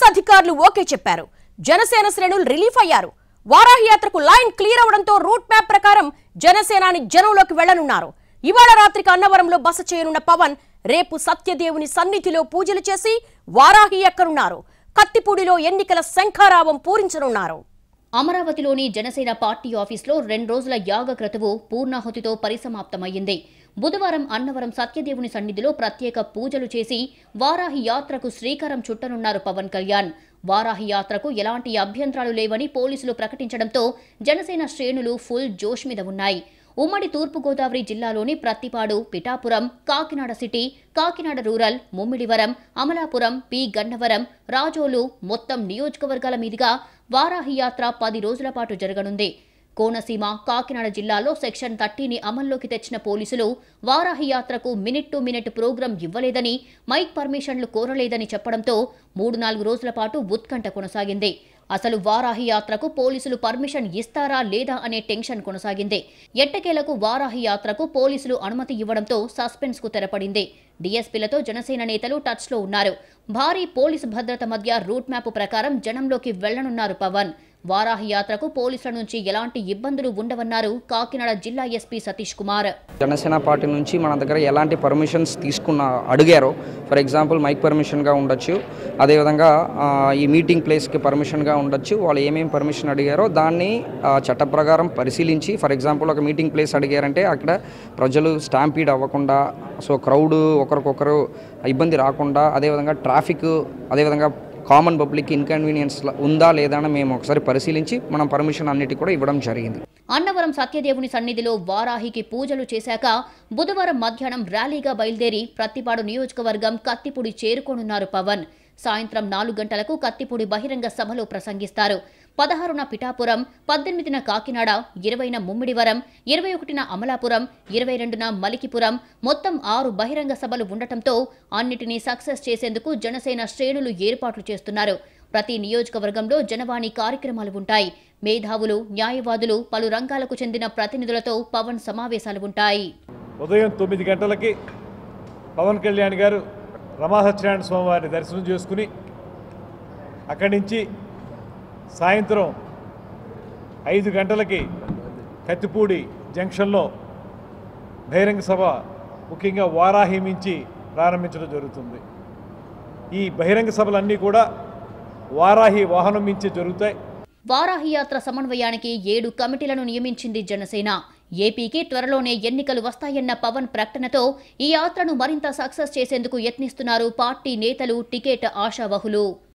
police అధికారులు okay చెప్పారు జనసేన శ్రేణులు రిలీఫ్ అయ్యారు వారాహి యాత్రకు లైన్ క్లియర్ అవడంతో రూట్ మ్యాప్ ప్రకారం జనసేనాని జనంలోకి వెళ్లనున్నారు ఇవాళ రాత్రికి అన్నవరంలో బస చేయనున్న పవన్ రేపు సత్యదేవుని సన్నిధిలో పూజలు చేసి వారాహి ఎక్కనున్నారు కత్తిపూడిలో ఎన్నికల శంఖారావం పూరించనున్నారు అమరావతిలోని జనసేన పార్టీ ఆఫీస్లో రెండు రోజుల యాగ క్రతువు పూర్ణాహుతితో పరిసమాప్తమైంది బుధవారం అన్నవరం సత్యదేవుని సన్నిధిలో ప్రత్యేక పూజలు చేసి వారాహి యాత్రకు శ్రీకారం చుట్టనున్నారు పవన్ కళ్యాణ్ వారాహి యాత్రకు ఎలాంటి అభ్యంతరాలు లేవని పోలీసులు ప్రకటించడంతో జనసేన శ్రేణులు ఫుల్ జోష్ మీద ఉన్నాయి ఉమ్మడి తూర్పుగోదావరి జిల్లాలోని Prathipadu Pithapuram Kakinada city Kakinada rural Mummidivaram Amalapuram P Gannavaram Razole మొత్తం నియోజకవర్గాల మీదుగా వారాహి యాత్ర పది రోజుల పాటు జరగనుంది కోనసీమ కాకినాడ జిల్లాలో సెక్షన్ థర్టీని అమల్లోకి తెచ్చిన పోలీసులు వారాహి యాత్రకు మినిట్ టు మినిట్ ప్రోగ్రాం ఇవ్వలేదని మైక్ పర్మిషన్లు కోరలేదని చెప్పడంతో మూడు నాలుగు రోజుల పాటు ఉత్కంఠ కొనసాగింది అసలు వారాహి యాత్రకు పోలీసులు పర్మిషన్ ఇస్తారా లేదా అనే టెన్షన్ కొనసాగింది ఎట్టకేలకు వారాహి యాత్రకు పోలీసులు అనుమతి ఇవ్వడంతో సస్పెన్స్ కు తెరపడింది డీఎస్పీలతో జనసేన నేతలు టచ్లో ఉన్నారు భారీ పోలీసు భద్రత మధ్య రూట్ మ్యాప్ ప్రకారం జనంలోకి వెళ్లనున్నారు పవన్ వారాహి యాత్రకు పోలీసుల నుంచి ఎలాంటి ఇబ్బందులు ఉండవన్నారు కాకినాడ జిల్లా ఎస్పీ సతీష్ కుమార్ జనసేన పార్టీ నుంచి మన దగ్గర ఎలాంటి పర్మిషన్స్ తీసుకున్న అడిగారో ఫర్ ఎగ్జాంపుల్ మైక్ పర్మిషన్గా ఉండొచ్చు అదేవిధంగా ఈ మీటింగ్ ప్లేస్కి పర్మిషన్గా ఉండొచ్చు వాళ్ళు ఏమేమి పర్మిషన్ అడిగారో దాన్ని చట్ట పరిశీలించి ఫర్ ఎగ్జాంపుల్ ఒక మీటింగ్ ప్లేస్ అడిగారంటే అక్కడ ప్రజలు స్టాంపీడ్ అవ్వకుండా సో క్రౌడ్ ఒకరికొకరు ఇబ్బంది రాకుండా అదేవిధంగా ట్రాఫిక్ అదేవిధంగా కామన్ పబ్లిక్ ఇన్కన్వీనియన్స్ ఉందా లేదా అని మేము ఒకసారి పరిశీలించి మనం పర్మిషన్ అన్నిటి కూడా ఇవ్వడం జరిగింది అన్నవరం సత్యదేవుని సన్నిధిలో వారాహికి పూజలు చేశాక బుధవారం మధ్యాహ్నం ర్యాలీగా బయలుదేరి ప్రత్తిపాడు నియోజకవర్గం కత్తిపూడి చేరుకోనున్నారు పవన్ సాయంత్రం నాలుగు గంటలకు కత్తిపూడి బహిరంగ సభలో ప్రసంగిస్తారు పదహారున పిఠాపురం పద్దెనిమిదిన కాకినాడ ఇరవైన ముమ్మిడివరం ఇరవై ఒకటిన అమలాపురం ఇరవై రెండున మలికిపురం మొత్తం ఆరు బహిరంగ సభలు ఉండటంతో అన్నిటినీ సక్సెస్ చేసేందుకు జనసేన శ్రేణులు ఏర్పాట్లు చేస్తున్నారు ప్రతి నియోజకవర్గంలో జనవాణి కార్యక్రమాలు ఉంటాయి మేధావులు న్యాయవాదులు పలు రంగాలకు చెందిన ప్రతినిధులతో పవన్ సమావేశాలు ఉంటాయి ఉదయం తొమ్మిది గంటలకి పవన్ కళ్యాణ్ గారు రమాసత్యనారాయణ స్వామి వారిని దర్శనం చేసుకుని అక్కడి నుంచి సాయంత్రం ఐదు గంటలకి కత్తిపూడి జంక్షన్లో బహిరంగ సభ ముఖ్యంగా వారాహిమించి ప్రారంభించడం జరుగుతుంది ఈ బహిరంగ సభలన్నీ కూడా వారాహి వాహనం మించి జరుగుతాయి వారాహి యాత్ర సమన్వయానికి ఏడు కమిటీలను నియమించింది జనసేన ఏపీకి త్వరలోనే ఎన్నికలు వస్తాయన్న పవన్ ప్రకటనతో ఈ యాత్రను మరింత సక్సెస్ చేసేందుకు యత్నిస్తున్నారు పార్టీ నేతలు టికెట్ ఆశావహులు